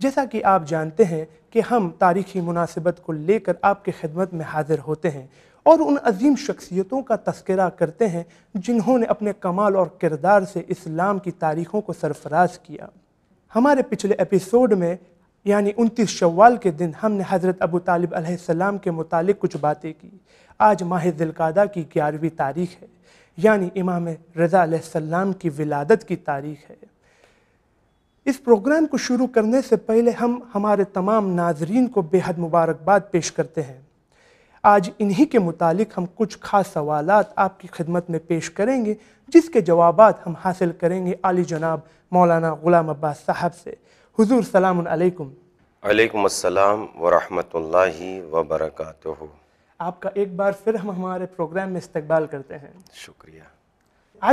जैसा कि आप जानते हैं कि हम तारीखी मुनासिबत को लेकर आपके खिदमत में हाजिर होते हैं और उन अजीम शख्सियतों का तस्करा करते हैं जिन्होंने अपने कमाल और किरदार से इस्लाम की तारीखों को सरफराज किया हमारे पिछले एपिसोड में यानी उनतीस शवाल के दिन हमने हज़रत अबू तालिब अलैहिस्सलाम के मुतालिक कुछ बातें की आज माह दिलकादा की ग्यारहवीं तारीख है यानी इमाम रज़ा अलैहिस्सलाम की विलादत की तारीख है इस प्रोग्राम को शुरू करने से पहले हम हमारे तमाम नाजरीन को बेहद मुबारकबाद पेश करते हैं आज इन्हीं के मुतालिक हम कुछ खास सवाल आपकी खिदमत में पेश करेंगे जिसके जवाब हम हासिल करेंगे आली जनाब मौलाना ग़ुलाम अब्बास साहब से हुजूर सलाम अलैकुम वरहमतुल्लाहि वबरकातुहू आपका एक बार फिर हम हमारे प्रोग्राम में इस्तकबाल करते हैं शुक्रिया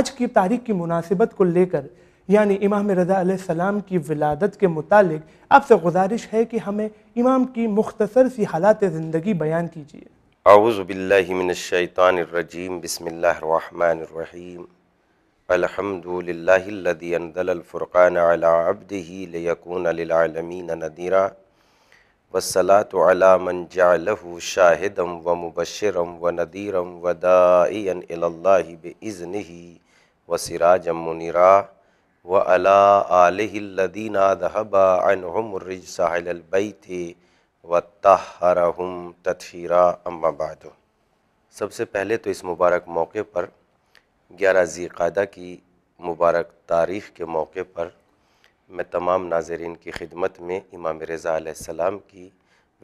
आज की तारीख की मुनासिबत को लेकर यानी इमाम रज़ा सलाम की विलादत के मुतालिक आपसे गुजारिश है कि हमें इमाम की मुख्तसर सी हालत ज़िंदगी बयान कीजिए आउज़बिल्लिमिनशैतानरजीम बसमीम अलहमदिल्लादीफ़ुरक़ान अबदीकून व मुबशरम व नदीरम वदाइन बज़न ही व सिराजमरा व अला आलदीनादहबानबई थे व तहरहम तथहरा अम्माबाद सबसे पहले तो इस मुबारक मौके पर ग्यारह ज़ीक़ादा की मुबारक तारीख़ के मौके पर मैं तमाम नाजरन की खिदमत में इमाम रज़ा सलाम की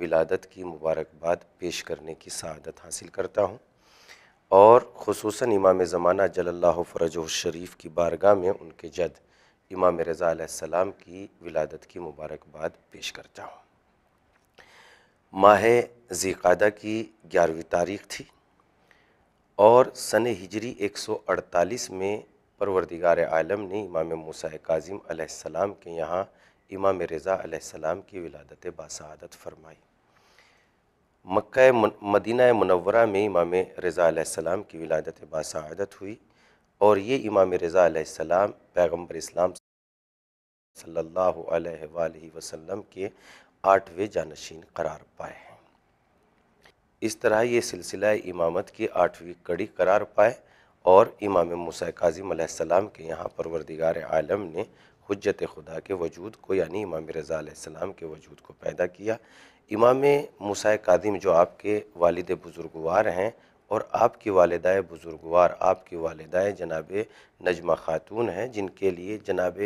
विलादत की मुबारकबाद पेश करने की सदत हासिल करता हूँ और खसूस इमाम ज़माना जल्ला फ़रजोशरीफ़ की बारगाह में उनके जद इमाम रज़ा की विलादत की मुबारकबाद पेश करता हूँ माह ज़ीक़ादा की ग्यारहवीं तारीख थी और सन हिजरी 148 में परवरदिगार आलम ने इमाम मूसा काजिम सलाम के यहाँ इमाम रज़ा सलाम की विलादत बासादत फरमाई मक्का मदीना मनवरा में इमाम रज़ा सलाम की विलादत बासादत हुई और ये इमाम रज़ा सलाम पैगम्बर इस्लाम सल्ला अलैहि के आठवें जानशीन करार पाए हैं इस तरह ये सिलसिला इमामत की आठवीं कड़ी करार पाए और इमाम मूसा काजिम सलाम के यहाँ परवरदिगार आलम ने हजरत खुदा के वजूद को यानी इमाम रज़ा सलाम के वजूद को पैदा किया इमाम मूसा जो आपके वालद बुज़ुर्गवार हैं और आपकी वालदाए बुज़ुर्गवार आपकी वालदाए जनाब नजमा ख़ातून हैं जिनके लिए जनाब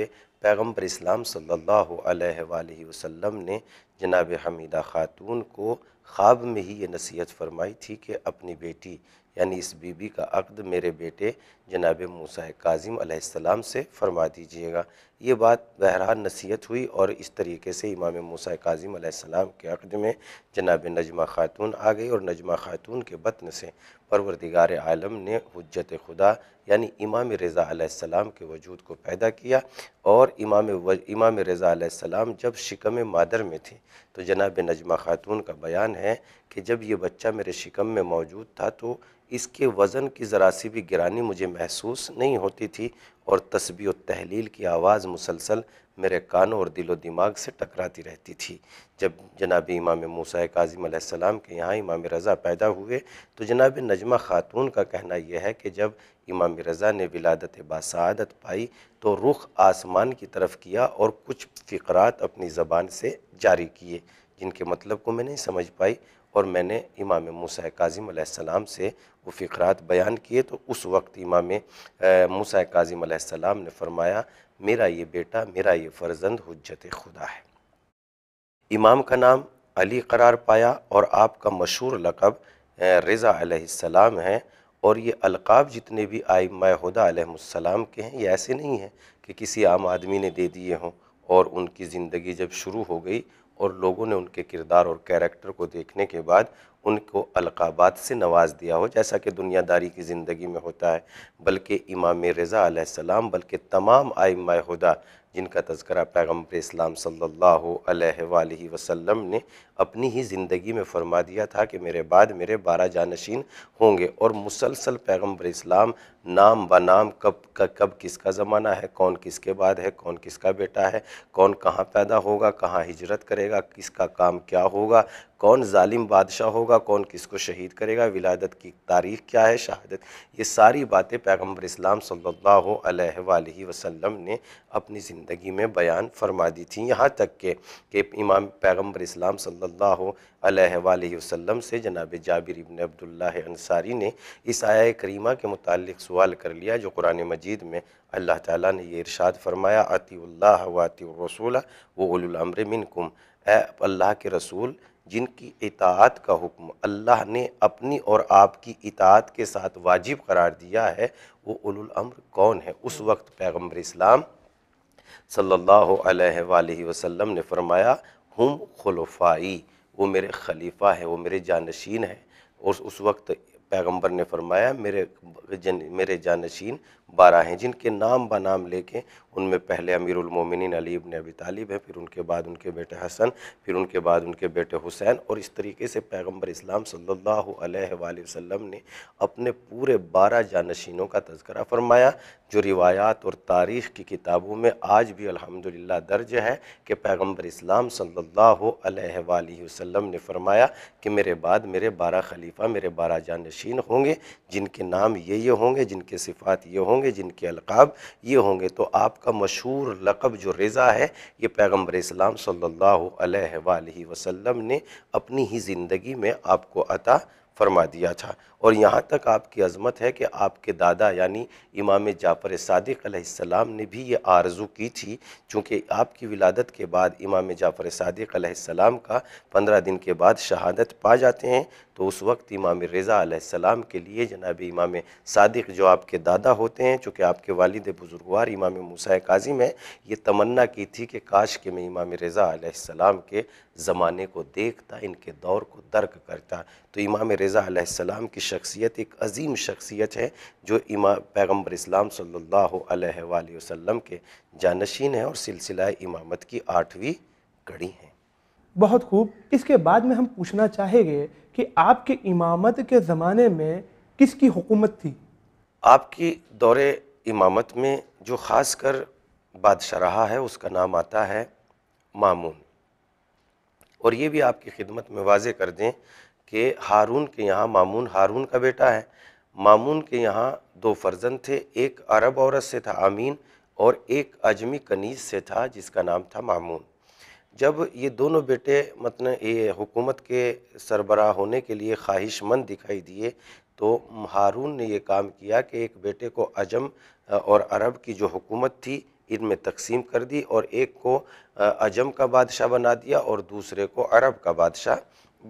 पैगम्बर इस्लाम सल्ला वसल्लम ने जनाब हमीदा ख़ातून को ख्वाब में ही ये नसीहत फरमाई थी कि अपनी बेटी यानी इस बीबी का अक्द मेरे बेटे जनाब मूसा काजिम से फरमा दीजिएगा ये बात बहरहाल नसीहत हुई और इस तरीके से इमाम मूसा काजिम के अकद में जनाब नजमा खातून आ गई और नजमा खातून के बतन से परवरदिगार आलम ने हजत खुदा यानी इमाम रज़ा के वजूद को पैदा किया और इमाम इमाम रज़ा जब शिकम मादर में थी तो जनाब नजमा खातून का बयान है कि जब ये बच्चा मेरे शिकम में मौजूद था तो इसके वज़न की ज़रा सी भी गिरानी मुझे महसूस नहीं होती थी और तस्बी और तहलील की आवाज़ मुसलसल मेरे कानों और दिलो दिमाग से टकराती रहती थी जब जनाब इमाम मूसा काजिम सलाम के यहाँ इमाम रज़ा पैदा हुए तो जनाब नजमा ख़ातून का कहना यह है कि जब इमाम रज़ा ने विलादत बासादत पाई तो रुख आसमान की तरफ किया और कुछ फ़िकरत अपनी ज़बान से जारी किए जिनके मतलब को मैं नहीं समझ पाई और मैंने इमाम मूसा काजिम से वो फ़िक्रात बयान किए तो उस वक्त इमाम मूसा काजिम सलाम ने फरमाया मेरा ये बेटा मेरा ये फ़र्जंद हजत खुदा है इमाम का नाम अली करार पाया और आपका मशहूर लकब रज़ा सलाम है और ये अलकाब जितने भी आई हुदा सलाम के हैं ये ऐसे नहीं हैं कि किसी आम आदमी ने दे दिए हों और उनकी ज़िंदगी जब शुरू हो गई और लोगों ने उनके किरदार और कैरेक्टर को देखने के बाद उनको अलकाबात से नवाज दिया हो जैसा कि दुनियादारी की ज़िंदगी में होता है बल्कि इमाम रज़ा सलाम बल्कि तमाम आई हुदा जिनका तस्करा पैगम्बर इस्लाम सल्लल्लाहु अलैहि वसल्लम ने अपनी ही ज़िंदगी में फरमा दिया था कि मेरे बाद मेरे बारह जानशीन होंगे और मुसलसल पैगम्बर इस्लाम नाम ब नाम कब कब किसका ज़माना है कौन किसके बाद है कौन किसका बेटा है कौन कहाँ पैदा होगा कहाँ हिजरत करेगा किसका काम क्या होगा कौन ालिम बादशाह होगा कौन किसको शहीद करेगा विलादत की तारीख क्या है शहादत ये सारी बातें पैगम्बर इस्लाम सल्लल्लाहु अलैहि वसल्लम ने अपनी ज़िंदगी में बयान फरमा दी थी यहाँ तक के कि इमाम पैगम्बर इस्लाम सल्लल्लाहु अलैहि वसल्लम से जनाब जाबिर इबन अब्दुल्ला अंसारी ने इस आया करीमा के मुतालिक सवाल कर लिया जो कुरान मजीद में अल्लाह ताला ने यह इरशाद फरमाया अतिल्लाह व अतिरसूल वम्र मिनकुम अल्लाह के रसूल जिनकी इतात का हुक्म अल्लाह ने अपनी और आपकी इतात के साथ वाजिब करार दिया है वो उलुल अम्र कौन है उस वक्त पैगम्बर इस्लाम सल्लल्लाहु अलैहि वसल्लम ने फरमाया हम खलफाई वो मेरे खलीफा है वो मेरे जानशीन है और उस वक्त पैगंबर ने फरमाया मेरे जन मेरे जानशीन बारह हैं जिनके नाम ब नाम लेके उनमें पहले अमीरमिन अली इबन अबी तालिब है फिर उनके बाद उनके बेटे हसन फिर उनके बाद उनके बेटे हुसैन और इस तरीके से पैगम्बर इस्लाम सल्लल्लाहु अलैहि वसल्लम ने अपने पूरे बारह जानशीनों का तस्करा फरमाया जो रिवायात और तारीख़ की किताबों में आज भी अलहमदिल्ला दर्ज है कि पैगम्बर इस्लाम सल्ला वसम ने फरमाया कि मेरे बाद मेरे बारह खलीफा मेरे बारह जानशीन होंगे जिनके नाम ये ये होंगे जिनके सिफ़ात ये होंगे होंगे जिनके अलकाब ये होंगे तो आपका मशहूर लकब जो रज़ा है ये पैगम्बर इस्लाम सल्लल्लाहु ने अपनी ही ज़िंदगी में आपको अता फरमा दिया था और यहाँ तक आपकी अजमत है कि आपके दादा यानी इमाम जाफ़र सदक़म ने भी ये आरज़ू की थी चूँकि आपकी विलादत के बाद इमाम जाफ़र सदक़म का पंद्रह दिन के बाद शहादत पा जाते हैं तो उस वक्त इमाम रज़ा आसमाम के लिए जनाब इमाम सदक जो आपके दादा होते हैं चूँकि आपके वालद बुज़ुर्गवार इमाम मूसा काजिम है ये तमन्ना की थी कि काश के मैं इमाम रज़ा सलाम के ज़माने को देखता इनके दौर को दर्क करता तो इमाम रज़ा आसमाम की शख्सियत एक अजीम शख्सियत है जो इमाम पैगम्बर इस्लाम सल्ला वसम के जानशीन है और सिलसिला इमामत की आठवीं कड़ी हैं बहुत खूब इसके बाद में हम पूछना चाहेंगे कि आपके इमामत के ज़माने में किसकी हुकूमत थी आपकी दौर इमामत में जो ख़ास कर बादशाह रहा है उसका नाम आता है मामून और ये भी आपकी खिदमत में वाज कर दें कि हारून के यहाँ मामून हारून का बेटा है मामून के यहाँ दो फर्जंद थे एक अरब औरत से था आमीन और एक अजमी कनीज से था जिसका नाम था मामून जब ये दोनों बेटे मतलब ये हुकूमत के सरबरा होने के लिए ख्वाहिशमंद दिखाई दिए तो हारून ने यह काम किया कि एक बेटे को अजम और अरब की जो हुकूमत थी इनमें तकसीम कर दी और एक को अजम का बादशाह बना दिया और दूसरे को अरब का बादशाह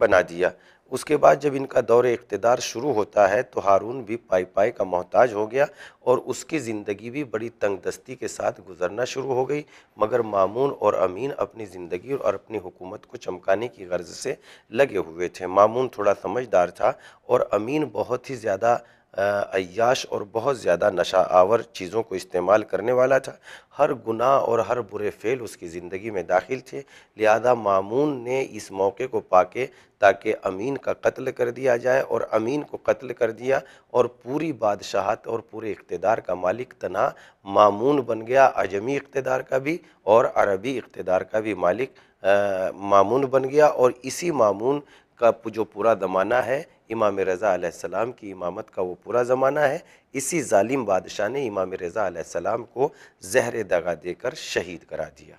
बना दिया उसके बाद जब इनका दौर इकतदार शुरू होता है तो हारून भी पाई पाई का मोहताज हो गया और उसकी ज़िंदगी भी बड़ी तंग दस्ती के साथ गुजरना शुरू हो गई मगर मामून और अमीन अपनी ज़िंदगी और अपनी हुकूमत को चमकाने की गर्ज से लगे हुए थे मामून थोड़ा समझदार था और अमीन बहुत ही ज़्यादा अयाश और बहुत ज़्यादा नशा आवर चीज़ों को इस्तेमाल करने वाला था हर गुनाह और हर बुरे फ़ेल उसकी ज़िंदगी में दाखिल थे लिहाजा मामून ने इस मौके को पाके ताकि अमीन का कत्ल कर दिया जाए और अमीन को कत्ल कर दिया और पूरी बादशाहत और पूरे इकतदार का मालिक तना मामून बन गया अजमी इकतदार का भी और अरबी इकतदार का भी मालिक आ, मामून बन गया और इसी मामून का जो पूरा ज़माना है इमाम रज़ा आसमाम की इमामत का वो पूरा ज़माना है इसी ालिम बादशाह ने इमाम रज़ा आसमाम को जहर दगा देकर शहीद करा दिया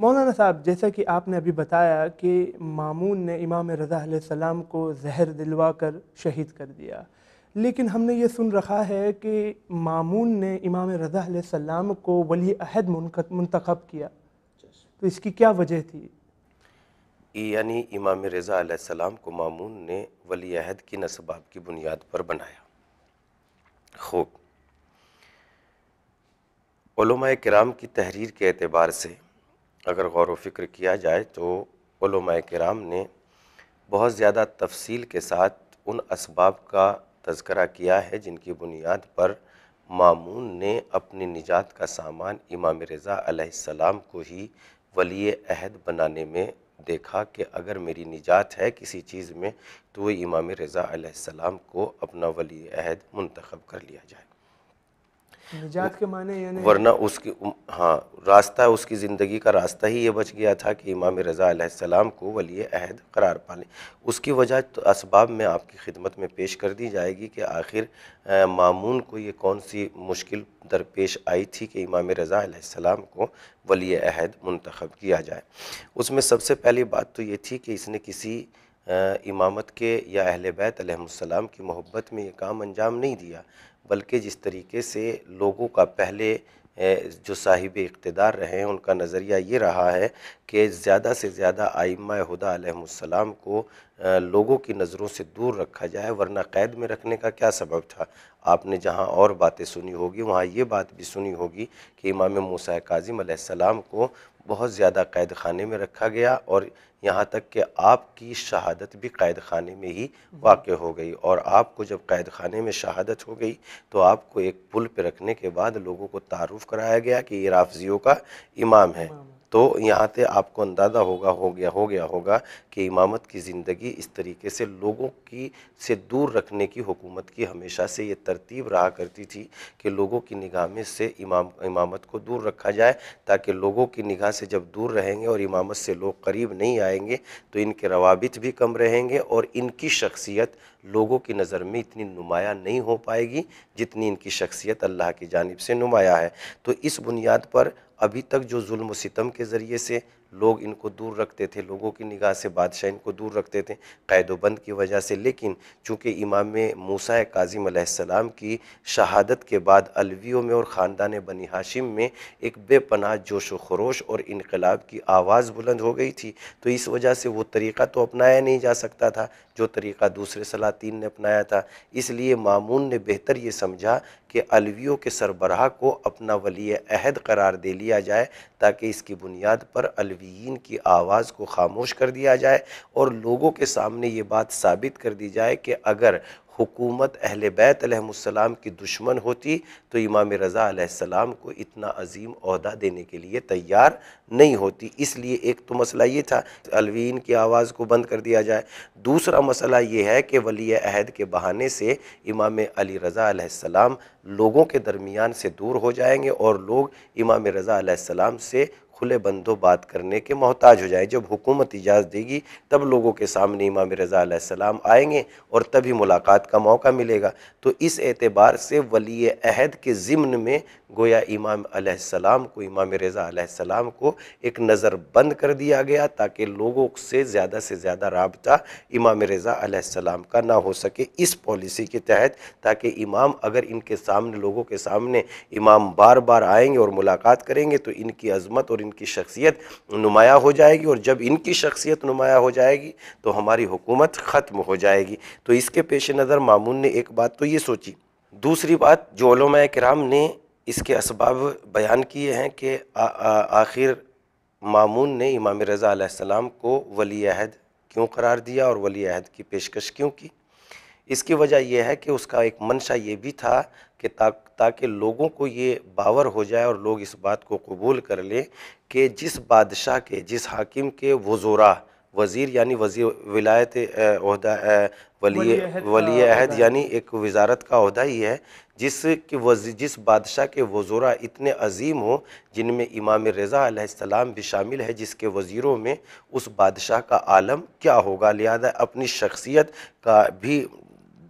मौलाना साहब जैसा कि आपने अभी बताया कि मामून ने इमाम रज़ा आसमाम को जहर दिलवा कर शहीद कर दिया लेकिन हमने ये सुन रखा है कि मामून ने इमाम रज़ा सलाम को वली अहद मुंतखब किया तो इसकी क्या वजह थी यानी इमाम रज़ा सलाम को मामून ने वली अहद की नसबाब की बुनियाद पर बनाया खूब कराम की तहरीर के अतबार से अगर गौर वफ़िक्र किया जाए तो कराम ने बहुत ज़्यादा तफसील के साथ उन इसबाब का तस्करा किया है जिनकी बुनियाद पर मामून ने अपनी निजात का सामान इमाम रज़ा सलाम को ही वली अहद बनाने में देखा कि अगर मेरी निजात है किसी चीज़ में तो इमाम रज़ा सलाम को अपना वली अहद मंतखब कर लिया जाए निजात के माने यानी वरना उसकी हाँ रास्ता उसकी ज़िंदगी का रास्ता ही ये बच गया था कि इमाम रज़ा को वली अहद करार लें उसकी वजह तो इसबाब में आपकी खिदमत में पेश कर दी जाएगी कि आखिर मामून को ये कौन सी मुश्किल दरपेश आई थी कि इमाम रज़ा को वली अहद मंतखब किया जाए उसमें सबसे पहली बात तो ये थी कि इसने किसी इमामत के या अहल बैत की मोहब्बत में ये काम अंजाम नहीं दिया बल्कि जिस तरीके से लोगों का पहले जो साहिब इकतदार रहे हैं उनका नज़रिया ये रहा है कि ज़्यादा से ज़्यादा आइमा हुदासम को लोगों की नज़रों से दूर रखा जाए वरना कैद में रखने का क्या सबब था आपने जहाँ और बातें सुनी होगी वहाँ ये बात भी सुनी होगी कि इमाम मूसा काजिम को बहुत ज़्यादा कैद खाने में रखा गया और यहाँ तक कि आपकी शहादत भी कैद खाने में ही वाक़ हो गई और आपको जब कैद खाने में शहादत हो गई तो आपको एक पुल पर रखने के बाद लोगों को तारुफ कराया गया कि ये राफजियों का इमाम है तो यहाँ से आपको अंदाज़ा होगा हो गया हो गया होगा कि इमामत की ज़िंदगी इस तरीके से लोगों की से दूर रखने की हुकूमत की हमेशा से ये तरतीब रहा करती थी कि लोगों की निगाह में से इमाम इमामत को दूर रखा जाए ताकि लोगों की निगाह से जब दूर रहेंगे और इमामत से लोग करीब नहीं आएंगे तो इनके रवाबित भी कम रहेंगे और इनकी शख्सियत लोगों की नज़र में इतनी नुमाया नहीं हो पाएगी जितनी इनकी शख्सियत अल्लाह की जानब से नुमाया है तो इस बुनियाद पर अभी तक जो जुल्म सितम के ज़रिए से लोग इनको दूर रखते थे लोगों की निगाह से बादशाह इनको दूर रखते थे कैदोबंद की वजह से लेकिन चूँकि इमाम मूसा काजिम अलैहिस्सलाम की शहादत के बाद अलवियों में और ख़ानदान बनी हाशिम में एक बेपनाह जोश व खरोश और इनकलाब की आवाज़ बुलंद हो गई थी तो इस वजह से वो तरीक़ा तो अपनाया नहीं जा सकता था जो तरीक़ा दूसरे सलातीन ने अपनाया था इसलिए मामून ने बेहतर ये समझा कि अलवियों के सरबराह को अपना वली अहद करार दे लिया जाए ताकि इसकी बुनियाद पर अलवी नबीन की आवाज़ को खामोश कर दिया जाए और लोगों के सामने ये बात साबित कर दी जाए कि अगर हुकूमत अहल बैतम की दुश्मन होती तो इमाम रज़ा सलाम को इतना अजीम अहदा देने के लिए तैयार नहीं होती इसलिए एक तो मसला ये था अलवीन की आवाज़ को बंद कर दिया जाए दूसरा मसला ये है कि वली अहद के बहाने से इमाम अली रज़ा लोगों के दरमियान से दूर हो जाएंगे और लोग इमाम रज़ा सलाम से खुले बंदो बात करने के मोहताज हो जाए जब हुकूमत इजाज़ देगी तब लोगों के सामने इमाम रज़ा आएंगे और तभी मुलाकात का मौका मिलेगा तो इस एतबार से वली अहद के ज़िम्न में गोया इमाम सलाम को इमाम रज़ा सलाम को एक नज़र बंद कर दिया गया ताकि लोगों से ज़्यादा से ज़्यादा रबता इमाम रज़ा सलाम का ना हो सके इस पॉलिसी के तहत ताकि इमाम अगर इनके सामने लोगों के सामने इमाम बार बार आएंगे और मुलाकात करेंगे तो इनकी अजमत और इन इनकी शख्सियत नुमाया हो जाएगी और जब इनकी शख्सियत नुमाया हो जाएगी तो हमारी हुकूमत ख़त्म हो जाएगी तो इसके पेश नज़र मामून ने एक बात तो ये सोची दूसरी बात जो कराम ने इसके इसबाब बयान किए हैं कि आखिर मामून ने इमाम रज़ा सलाम को वली अहद क्यों करार दिया और वली अहद की पेशकश क्यों की इसकी वजह यह है कि उसका एक मंशा ये भी था कि ता, ताकि लोगों को ये बावर हो जाए और लोग इस बात को कबूल कर लें कि जिस बादशाह के जिस हाकिम के वज़ोरा वज़ीर यानी वज़ी विलायत अहदा वली अहद यानी एक वजारत का अहदा ही है जिस कि जिस बादशाह के वजूरा इतने अजीम हों जिनमें इमाम रज़ा आसमाम भी शामिल है जिसके वज़ीरों में उस बादशाह का आलम क्या होगा लिहाजा अपनी शख्सियत का भी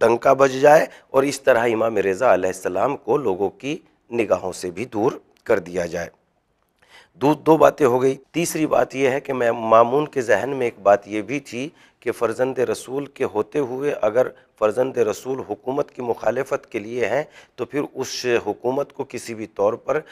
डंका बज जाए और इस तरह इमाम रज़ा आसमाम को लोगों की निगाहों से भी दूर कर दिया जाए दो दो बातें हो गई तीसरी बात यह है कि मैं मामून के जहन में एक बात यह भी थी कि फ़र्जंद रसूल के होते हुए अगर फ़र्जंद रसूल हुकूमत की मुखालफत के लिए हैं तो फिर उस हुकूमत को किसी भी तौर पर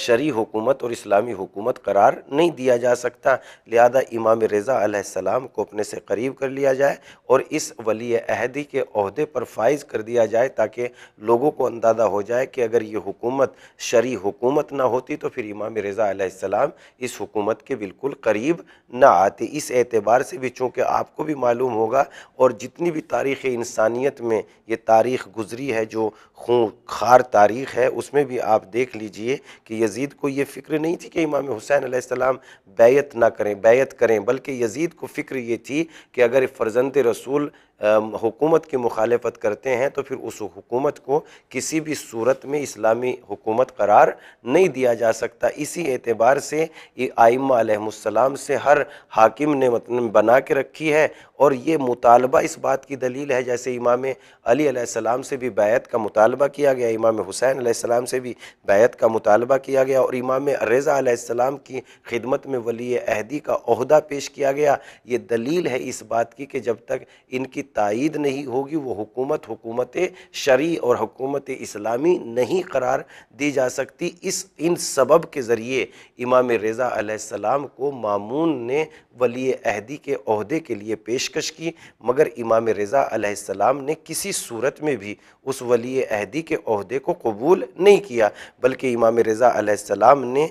शरी हुकूमत और इस्लामी हुकूमत करार नहीं दिया जा सकता लिहाजा इमाम रज़ा आसमाम को अपने से करीब कर लिया जाए और इस वली अहदी के अहदे पर फाइज कर दिया जाए ताकि लोगों को अंदाज़ा हो जाए कि अगर ये हुकूमत शरी हुकूमत ना होती तो फिर इमाम रज़ा आसमाम इस हुकूमत के बिल्कुल करीब ना आते इस एतबार से भी चूँकि आपको भी मालूम होगा और जितनी भी तारीख़ इंसान इंसानियत में ये तारीख़ गुज़री है जो खून खार तारीख़ है उसमें भी आप देख लीजिए कि यजीद को ये फ़िक्र नहीं थी कि इमाम हुसैन आसमाम बैत ना करें बैत करें बल्कि यजीद को फ़िक्र ये थी कि अगर फ़र्जंद रसूल हुकूमत की मुखालफत करते हैं तो फिर उस हुकूमत को किसी भी सूरत में इस्लामी हुकूमत करार नहीं दिया जा सकता इसी एतबार से आइमासलाम से हर हाकिम ने मतलब बना के रखी है और ये मुतालबा इस बात की दलील है जैसे इमाम अली से भी बैत का मुतालबा किया गया इमाम हुसैन सलाम से भी बैत का मुतालबा किया गया और इमाम रज़ा सलाम की खिदमत में वली अहदी का अहदा पेश किया गया ये दलील है इस बात की कि जब तक इनकी तायद नहीं होगी वो हुकूमत हुकूमत शरी और हुकूमत इस्लामी नहीं करार दी जा सकती इस इन सबब के ज़रिए इमाम रज़ा आसमाम को मामून ने वली अहदी के अहदे के लिए पेशकश की मगर इमाम रज़ा आसमाम ने किसी सूरत में भी उस वली अहदी के अहदे को कबूल नहीं किया बल्कि इमाम रज़ा आसमाम ने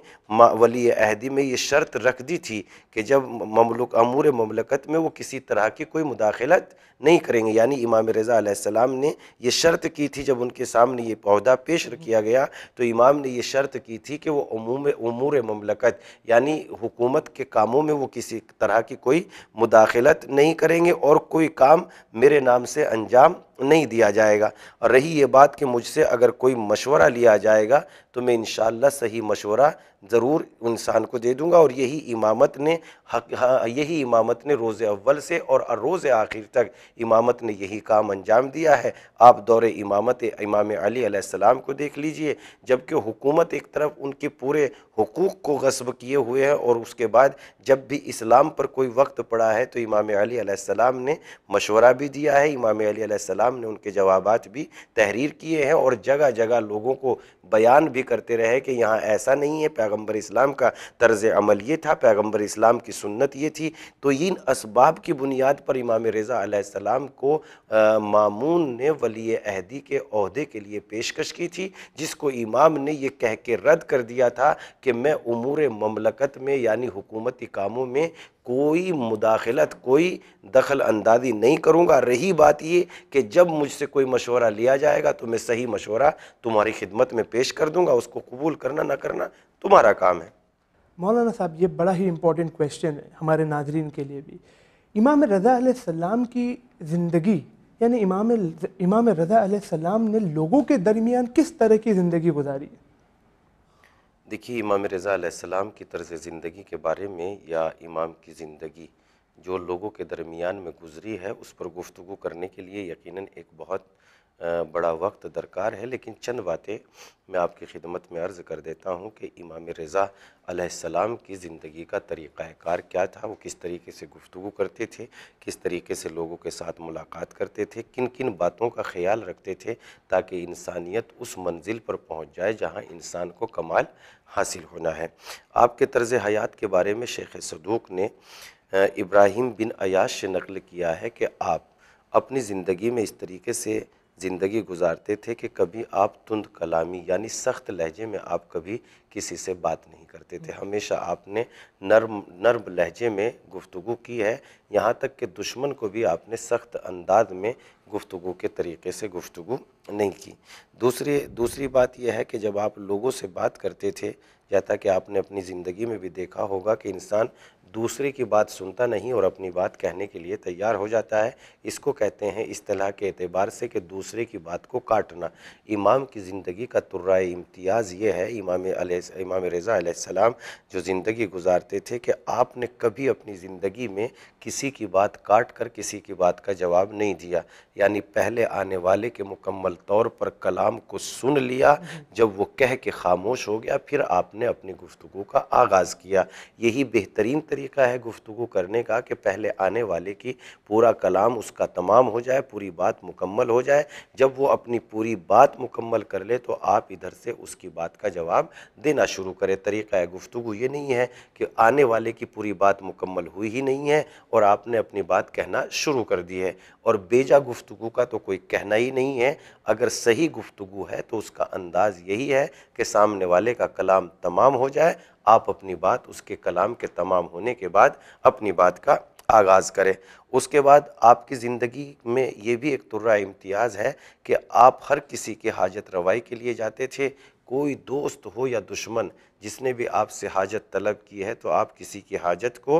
वली अहदी में ये शर्त रख दी थी कि जब ममलुक अमूर ममलकत में वो किसी तरह की कोई मुदाखलत नहीं नहीं करेंगे यानी इमाम रज़ा आसमाम ने यह शर्त की थी जब उनके सामने ये पौधा पेश किया गया तो इमाम ने यह शर्त की थी कि वो अमूम अमूर ममलकत यानी हुकूमत के कामों में वो किसी तरह की कोई मुदाखलत नहीं करेंगे और कोई काम मेरे नाम से अंजाम नहीं दिया जाएगा और रही ये बात कि मुझसे अगर कोई मशवरा लिया जाएगा तो मैं इन सही मशवरा ज़रूर इंसान को दे दूँगा और यही इमामत ने हक हाँ, यही इमामत ने रोज़ अव्वल से और रोज़ आखिर तक इमामत ने यही काम अंजाम दिया है आप दौर इमामत इमाम अली को देख लीजिए जबकि हुकूमत एक तरफ उनके पूरे हकूक़ को गस्ब किए हुए हैं और उसके बाद जब भी इस्लाम पर कोई वक्त पड़ा है तो इमाम अली ने मशवरा भी दिया है इमाम अली ने उनके जवाब भी तहरीर किए हैं और जगह जगह लोगों को बयान भी करते रहे कि यहाँ ऐसा नहीं है पैगम्बर इस्लाम का तर्ज अमल ये था पैगम्बर इस्लाम की सुन्नत ये थी तो इन इसबाब की बुनियाद पर इमाम रज़ा आसमाम को आ, मामून ने वली अहदी के अहदे के लिए पेशकश की थी जिसको इमाम ने यह कह के रद्द कर दिया था कि मैं उमूर ममलकत में यानी हुकूमती कामों में कोई मुदाखलत कोई दखल अंदाजी नहीं करूँगा रही बात ये कि जब मुझसे कोई मशवरा लिया जाएगा तो मैं सही मशवरा तुम्हारी खिदमत में पेश कर दूँगा उसको कबूल करना ना करना तुम्हारा काम है मौलाना साहब ये बड़ा ही इम्पोर्टेंट क्वेश्चन है हमारे नाजरन के लिए भी इमाम रज़ा सलाम की ज़िंदगी यानी इमाम इमाम रज़ा सलाम ने लोगों के दरमियान किस तरह की ज़िंदगी गुजारी है देखिए इमाम रज़ा की तर्ज़ ज़िंदगी के बारे में या इमाम की ज़िंदगी जो लोगों के दरमियान में गुज़री है उस पर गुफ्तु करने के लिए यकीनन एक बहुत बड़ा वक्त दरकार है लेकिन चंद बातें मैं आपकी खिदमत में अर्ज़ कर देता हूँ कि इमाम रज़ा अलैहिस्सलाम की ज़िंदगी का तरीक़ाकार क्या था वो किस तरीके से गुफ्तु करते थे किस तरीके से लोगों के साथ मुलाकात करते थे किन किन बातों का ख्याल रखते थे ताकि इंसानियत उस मंजिल पर पहुँच जाए जहाँ इंसान को कमाल हासिल होना है आपके तर्ज़ हयात के बारे में शेख सदूक ने इब्राहिम बिन अयाश से नकल किया है कि आप अपनी ज़िंदगी में इस तरीके से ज़िंदगी गुजारते थे कि कभी आप तुंद कलामी यानी सख्त लहजे में आप कभी किसी से बात नहीं करते थे हमेशा आपने नर्म नर्म लहजे में गुफ्तु की है यहाँ तक कि दुश्मन को भी आपने सख्त अंदाज में गुफ्तु के तरीके से गुफ्तु नहीं की दूसरी दूसरी बात यह है कि जब आप लोगों से बात करते थे जैसा कि आपने अपनी ज़िंदगी में भी देखा होगा कि इंसान दूसरे की बात सुनता नहीं और अपनी बात कहने के लिए तैयार हो जाता है इसको कहते हैं तरह के अतबार से कि दूसरे की बात को काटना इमाम की ज़िंदगी का तुर्रा इम्तियाज़ ये है इमाम इमाम रज़ा आसमाम जो ज़िंदगी गुजारते थे कि आपने कभी अपनी ज़िंदगी में किसी की बात काट कर किसी की बात का जवाब नहीं दिया यानी पहले आने वाले के मुकम्मल तौर पर कलाम को सुन लिया जब वो कह के खामोश हो गया फिर आप आपने अपनी गुफ्तु का आगाज़ किया यही बेहतरीन तरीका है गुफ्तु करने का कि पहले आने वाले की पूरा कलाम उसका तमाम हो जाए पूरी बात मुकम्मल हो जाए जब वो अपनी पूरी बात मुकम्मल कर ले तो आप इधर से उसकी बात का जवाब देना शुरू करें तरीका है गुफ्तु ये नहीं है कि आने वाले की पूरी बात मुकम्मल हुई ही नहीं है और आपने अपनी बात कहना शुरू कर दी है और बेजा गुफ्तु का तो कोई कहना ही नहीं है अगर सही गुफ्तु है तो उसका अंदाज़ यही है कि सामने वाले का कलाम तमाम हो जाए आप अपनी बात उसके कलाम के तमाम होने के बाद अपनी बात का आगाज़ करें उसके बाद आपकी ज़िंदगी में ये भी एक तुर्रा इम्तियाज़ है कि आप हर किसी के हाजत रवाई के लिए जाते थे कोई दोस्त हो या दुश्मन जिसने भी आपसे हाजत तलब की है तो आप किसी की हाजत को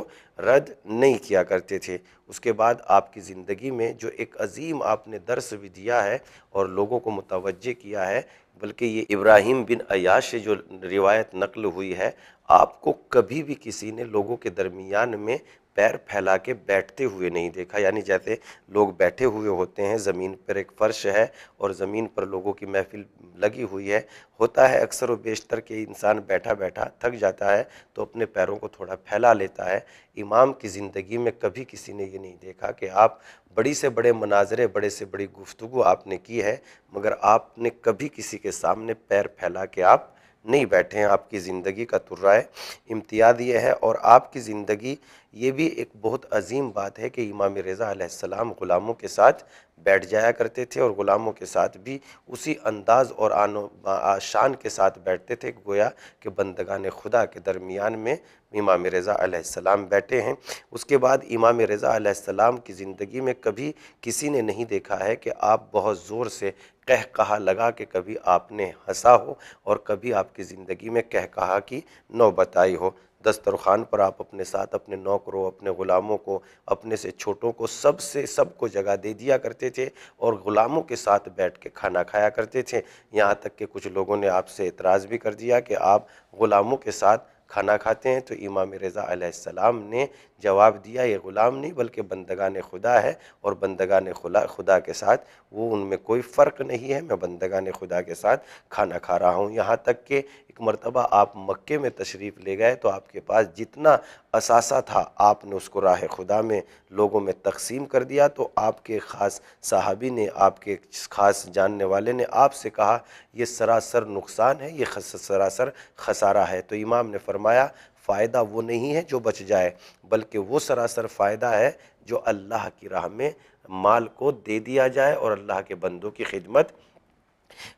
रद्द नहीं किया करते थे उसके बाद आपकी ज़िंदगी में जो एक अजीम आपने दर्स भी दिया है और लोगों को मुतवजह किया है बल्कि ये इब्राहिम बिन अयाश से जो रिवायत नकल हुई है आपको कभी भी किसी ने लोगों के दरमियान में पैर फैला के बैठते हुए नहीं देखा यानी जैसे लोग बैठे हुए होते हैं ज़मीन पर एक फ़र्श है और ज़मीन पर लोगों की महफिल लगी हुई है होता है अक्सर व बेशतर के इंसान बैठा बैठा थक जाता है तो अपने पैरों को थोड़ा फैला लेता है इमाम की ज़िंदगी में कभी किसी ने ये नहीं देखा कि आप बड़ी से बड़े मनाजरे बड़े से बड़ी गुफ्तु आपने की है मगर आपने कभी किसी के सामने पैर फैला के आप नहीं बैठे हैं आपकी ज़िंदगी का है इम्तियाज़ ये है और आपकी ज़िंदगी ये भी एक बहुत अजीम बात है कि इमाम रज़ा आसमाम ग़ुलामों के साथ बैठ जाया करते थे और ग़ुलामों के साथ भी उसी अंदाज़ और आनो शान के साथ बैठते थे गोया कि बंदगान खुदा के दरमियान में इमाम रज़ा आसमाम बैठे हैं उसके बाद इमाम रज़ा आसमाम की ज़िंदगी में कभी किसी ने नहीं देखा है कि आप बहुत ज़ोर से कह कहा लगा कि कभी आपने हंसा हो और कभी आपकी ज़िंदगी में कह कहा कि नौ बताई हो दस्तरखान पर आप अपने साथ अपने नौकरों अपने ग़ुलामों को अपने से छोटों को सब से सब को जगह दे दिया करते थे और ग़ुलामों के साथ बैठ के खाना खाया करते थे यहाँ तक कि कुछ लोगों ने आपसे एतराज़ भी कर दिया कि आप ग़ुलामों के साथ खाना खाते हैं तो इमाम रज़ा आसमाम ने जवाब दिया ये ग़ुलाम नहीं बल्कि ने खुदा है और ने खुला खुदा के साथ वो उनमें कोई फ़र्क नहीं है मैं ने खुदा के साथ खाना खा रहा हूँ यहाँ तक कि मरतबा आप मक्के में तशरीफ़ ले गए तो आपके पास जितना असासा था आपने उसको राह खुदा में लोगों में तकसीम कर दिया तो आपके ख़ास साहबी ने आपके ख़ास जानने वाले ने आपसे कहा यह सरासर नुकसान है ये सरासर खसारा है तो इमाम ने फरमाया फ़ायदा वो नहीं है जो बच जाए बल्कि वो सरासर फ़ायदा है जो अल्लाह की राह में माल को दे दिया जाए और अल्लाह के बंदों की खिदमत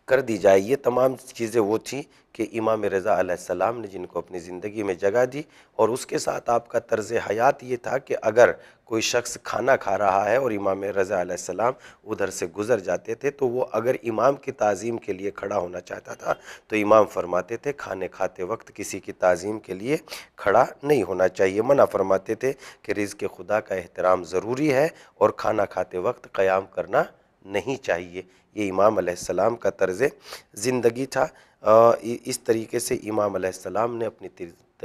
कर दी जाए ये तमाम चीज़ें वो थी कि इमाम रज़ा सलाम ने जिनको अपनी ज़िंदगी में जगह दी और उसके साथ आपका तर्ज़ हयात ये था कि अगर कोई शख्स खाना खा रहा है और इमाम रज़ा सलाम उधर से गुज़र जाते थे तो वो अगर इमाम की तज़ीम के लिए खड़ा होना चाहता था तो इमाम फरमाते थे खाने खाते वक्त किसी की तज़ीम के लिए खड़ा नहीं होना चाहिए मना फरमाते थे कि रिज़ के खुदा का एहतराम ज़रूरी है और खाना खाते वक्त क़याम करना नहीं चाहिए ये इमाम सलाम का तर्ज़ ज़िंदगी था इस तरीके से इमाम सलाम ने अपनी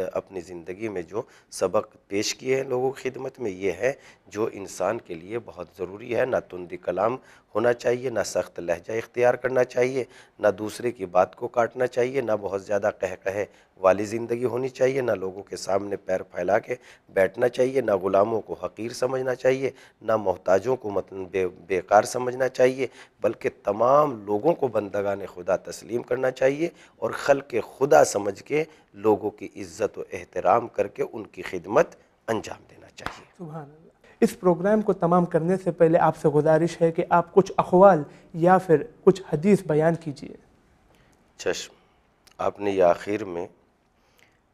अपनी ज़िंदगी में जो सबक पेश किए हैं लोगों की खिदमत में ये है जो इंसान के लिए बहुत ज़रूरी है ना तुंदी कलाम होना चाहिए ना सख्त लहजा इख्तियार करना चाहिए ना दूसरे की बात को काटना चाहिए ना बहुत ज़्यादा कह कहे वाली ज़िंदगी होनी चाहिए ना लोगों के सामने पैर फैला के बैठना चाहिए ना ग़ुलामों को हकीर समझना चाहिए ना मोहताजों को मतलब बे, बेकार समझना चाहिए बल्कि तमाम लोगों को ने खुदा तस्लीम करना चाहिए और खल के खुदा समझ के लोगों की इज्जत व एहतराम करके उनकी खिदमत अंजाम देना चाहिए सुबह इस प्रोग्राम को तमाम करने से पहले आपसे गुजारिश है कि आप कुछ अखवाल या फिर कुछ हदीस बयान कीजिए चश्म आपने यह आखिर में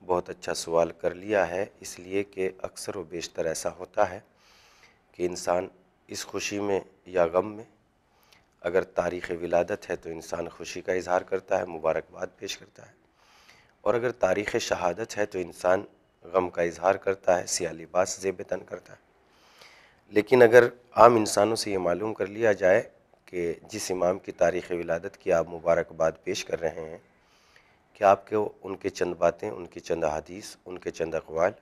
बहुत अच्छा सवाल कर लिया है इसलिए कि अक्सर व बेशतर ऐसा होता है कि इंसान इस खुशी में या गम में अगर तारीख़ विलादत है तो इंसान खुशी का इजहार करता है मुबारकबाद पेश करता है और अगर तारीख़ शहादत है तो इंसान गम का इजहार करता है सिया लिबास जेब तन करता है लेकिन अगर आम इंसानों से ये मालूम कर लिया जाए कि जिस इमाम की तारीख़ विलादत की आप मुबारकबाद पेश कर रहे हैं कि आपके उनके चंद बातें उनकी चंद हदीस उनके चंद अकवाल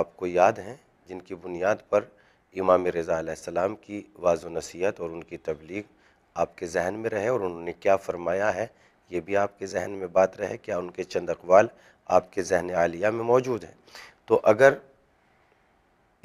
आपको याद हैं जिनकी बुनियाद पर इमाम रज़ा सलाम की वाज नसीहत और उनकी तबलीग आपके जहन में रहे और उन्होंने क्या फ़रमाया है ये भी आपके जहन में बात रहे क्या उनके चंद अकवाल आपके जहन आलिया में मौजूद हैं तो अगर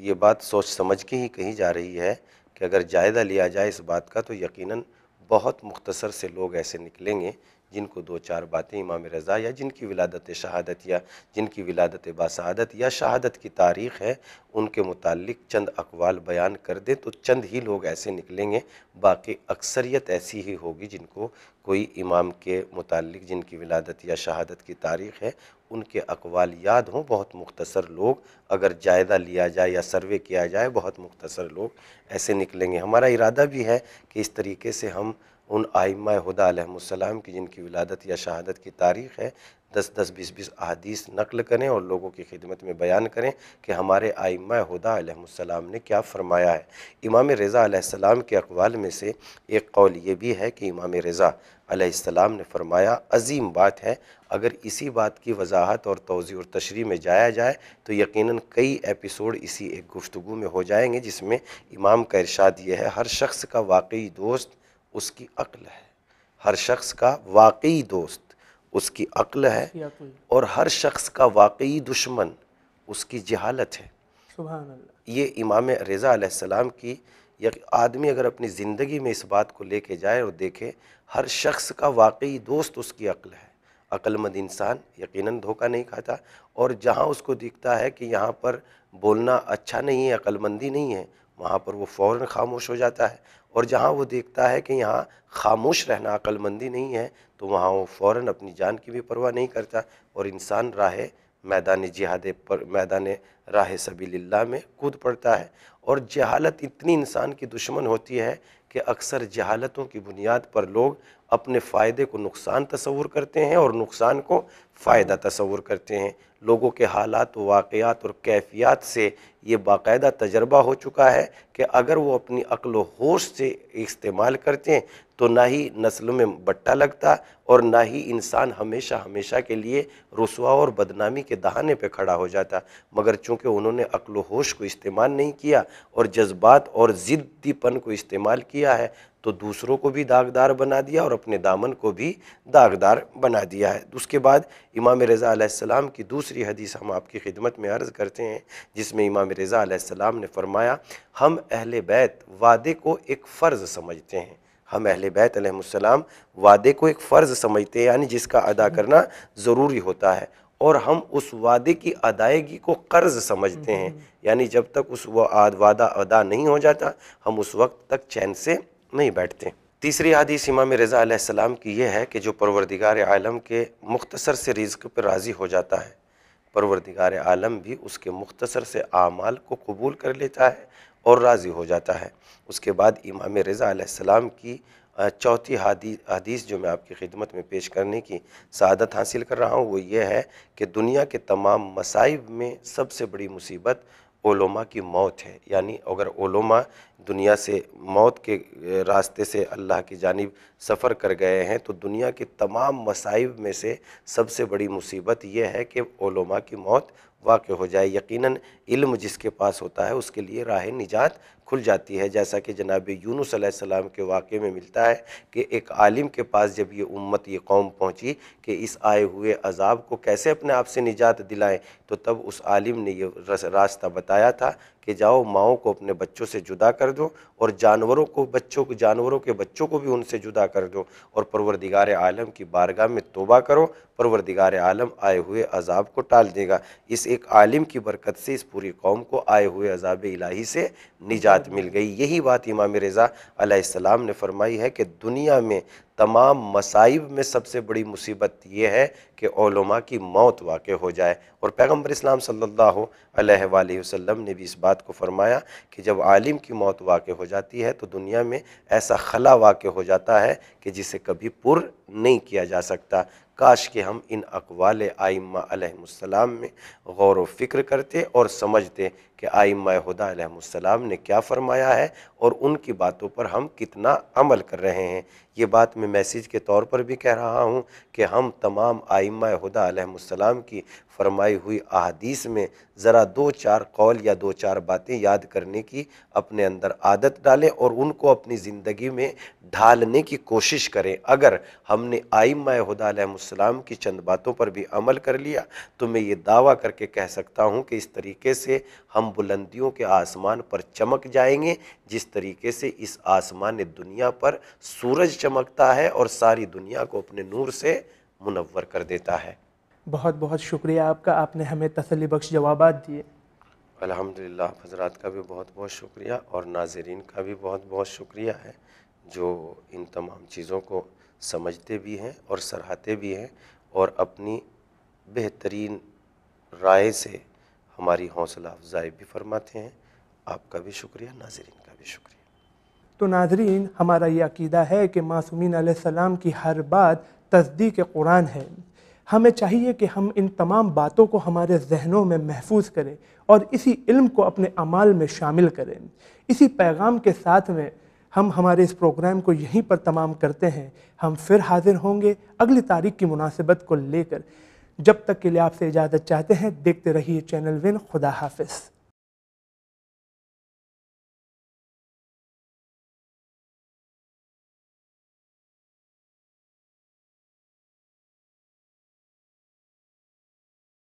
ये बात सोच समझ के ही कही जा रही है कि अगर जायज़ा लिया जाए इस बात का तो यकीनन बहुत मुख्तसर से लोग ऐसे निकलेंगे जिनको दो चार बातें इमाम रज़ा या जिनकी विलादत शहादत या जिनकी विलादत बसादत या शहादत की तारीख़ है उनके मुतालिक चंद अकवाल बयान कर दें तो चंद ही लोग ऐसे निकलेंगे बाकी अक्सरियत ऐसी ही होगी जिनको कोई इमाम के मुतल जिनकी विलादत या शहादत की तारीख़ है उनके अकवाल याद हों बहुत मुख्तसर लोग अगर जायदा लिया जाए या सर्वे किया जाए बहुत मुख्तसर लोग ऐसे निकलेंगे हमारा इरादा भी है कि इस तरीके से हम उन आइमा हुदाम की जिनकी विलादत या शहादत की तारीख़ है दस दस बीस बीस अदीस नकल करें और लोगों की खिदमत में बयान करें कि हमारे आइमा हुदाम ने क्या फ़रमाया है इमाम रज़ा के अकवाल में से एक कौल ये भी है कि इमाम रज़ा आसमाम ने फरमाया अजीम बात है अगर इसी बात की वजाहत और तोज़ी और तशरी में जाया जाए तो यकीनन कई एपिसोड इसी एक गुफ्तु में हो जाएंगे जिसमें इमाम का इरशाद यह है हर शख्स का वाकई दोस्त उसकी अक्ल है हर शख्स का वाकई दोस्त उसकी अक्ल है और हर शख्स का वाकई दुश्मन उसकी जहालत है ये इमाम रज़ा आसमाम की या आदमी अगर अपनी ज़िंदगी में इस बात को लेके जाए और देखे हर शख्स का वाकई दोस्त उसकी अक्ल है अक्लमंद इंसान यकीनन धोखा नहीं खाता और जहाँ उसको दिखता है कि यहाँ पर बोलना अच्छा नहीं है अक्लमंदी नहीं है वहाँ पर वो फ़ौर खामोश हो जाता है और जहाँ वो देखता है कि यहाँ खामोश रहना अक्लमंदी नहीं है तो वहाँ वो फ़ौर अपनी जान की भी परवाह नहीं करता और इंसान राह मैदान जिहादे पर मैदान राह सबील्ला में कूद पड़ता है और जहालत इतनी इंसान की दुश्मन होती है कि अक्सर जहालतों की बुनियाद पर लोग अपने फ़ायदे को नुकसान तस्वूर करते हैं और नुकसान को फ़ायदा तस्वूर करते हैं लोगों के हालात वाक़ात और कैफियत से ये बाकायदा तजर्बा हो चुका है कि अगर वो अपनी अक्ल होश से इस्तेमाल करते हैं तो ना ही नस्लों में बट्टा लगता और ना ही इंसान हमेशा हमेशा के लिए रसुआ और बदनामी के दहाने पे खड़ा हो जाता मगर चूंकि उन्होंने अक्ल होश को इस्तेमाल नहीं किया और जज्बात और ज़िद्दीपन को इस्तेमाल किया है तो दूसरों को भी दागदार बना दिया और अपने दामन को भी दागदार बना दिया है उसके बाद इमाम रज़ा आसमाम की दूसरी हदीस हम आपकी खिदमत में अर्ज़ करते हैं जिसमें इमाम रज़ा आसमाम ने फरमाया हम अहल बैत वादे को एक फ़र्ज़ समझते हैं हम अहल बैत वादे को एक फ़र्ज़ समझते हैं यानी जिसका अदा करना ज़रूरी होता है और हम उस वादे की अदायगी को कर्ज समझते हैं यानी जब तक उस वादा अदा नहीं हो जाता हम उस वक्त तक चैन से नहीं बैठते तीसरी हदीस इमाम रज़ा आसमाम की यह है कि जो परवरदिगार आलम के मुख्तसर से रिज्क पर राज़ी हो जाता है परवरदिगार आलम भी उसके मुख्तसर से आमाल को कबूल कर लेता है और राज़ी हो जाता है उसके बाद इमाम रज़ा आसमाम की चौथी हदीस हदीस जो मैं आपकी खिदमत में पेश करने की सदत हासिल कर रहा हूँ वो ये है कि दुनिया के तमाम मसाइब में सबसे बड़ी मुसीबत ओलोमा की मौत है यानी अगर ओलोमा दुनिया से मौत के रास्ते से अल्लाह की जानिब सफ़र कर गए हैं तो दुनिया के तमाम मसाइब में से सबसे बड़ी मुसीबत यह है कि ओलोमा की मौत वाक़ हो जाए यकीन इल्म जिसके पास होता है उसके लिए राह निजात खुल जाती है जैसा कि जनाब यूनुस सलाम के वाक़े में मिलता है कि एक आलिम के पास जब ये उम्मत ये कौम पहुँची कि इस आए हुए अजाब को कैसे अपने आप से निजात दिलाएं तो तब उस आलिम ने यह रास्ता बताया था कि जाओ माओ को अपने बच्चों से जुदा कर दो और जानवरों को बच्चों को जानवरों के बच्चों को भी उनसे जुदा कर दो और परवरदिगार आलम की बारगाह में तोबा करो परवरदिगार आलम आए हुए अजाब को टाल देगा इस एक आलिम की बरकत से इस पूरी कौम को आए हुए अजाब इलाही से निजात मिल गई यही बात इमाम रज़ा आसमाम ने फरमाई है कि दुनिया में तमाम मसाइब में सबसे बड़ी मुसीबत यह है कि ओलमा की मौत वाक़ हो जाए और पैगम्बर इस्लाम सल्ला वसम ने भी इस बात को फरमाया कि जब आलिम की मौत वाक़ हो जाती है तो दुनिया में ऐसा खला वाक़ हो जाता है कि जिसे कभी पुर नहीं किया जा सकता काश के हम इन अकवाल आइमासलाम में गौर व फिक्र करते और समझते कि आइम्मा हुदासलाम ने क्या फ़रमाया है और उनकी बातों पर हम कितना अमल कर रहे हैं ये बात मैं मैसेज के तौर पर भी कह रहा हूँ कि हम तमाम आइम आइम्मा हुदा अलैहिस्सलाम की फरमाई हुई अहादीस में ज़रा दो चार कौल या दो चार बातें याद करने की अपने अंदर आदत डालें और उनको अपनी ज़िंदगी में ढालने की कोशिश करें अगर हमने आइम्मा हुदा अलैहिस्सलाम की चंद बातों पर भी अमल कर लिया तो मैं ये दावा करके कह सकता हूँ कि इस तरीके से हम बुलंदियों के आसमान पर चमक जाएंगे जिस तरीके से इस आसमान दुनिया पर सूरज चमकता है और सारी दुनिया को अपने नूर से मुनवर कर देता है बहुत बहुत शुक्रिया आपका आपने हमें तसली बख्श जवाब दिए अलहमदिल्ला हजरात का भी बहुत बहुत शुक्रिया और नाजरीन का भी बहुत बहुत शुक्रिया है जो इन तमाम चीज़ों को समझते भी हैं और सराहते भी हैं और अपनी बेहतरीन राय से हमारी हौसला अफजाई भी फरमाते हैं आपका भी शुक्रिया नाजरीन का भी शुक्रिया तो नाजरीन हमारा ये अकीदा है कि मासूमिन सलाम की हर बात तस्दीक कुरान है हमें चाहिए कि हम इन तमाम बातों को हमारे जहनों में महफूज करें और इसी इल्म को अपने अमाल में शामिल करें इसी पैगाम के साथ में हम हमारे इस प्रोग्राम को यहीं पर तमाम करते हैं हम फिर हाजिर होंगे अगली तारीख की मुनासिबत को लेकर जब तक के लिए आपसे इजाज़त चाहते हैं देखते रहिए चैनल विन खुदा हाफिज़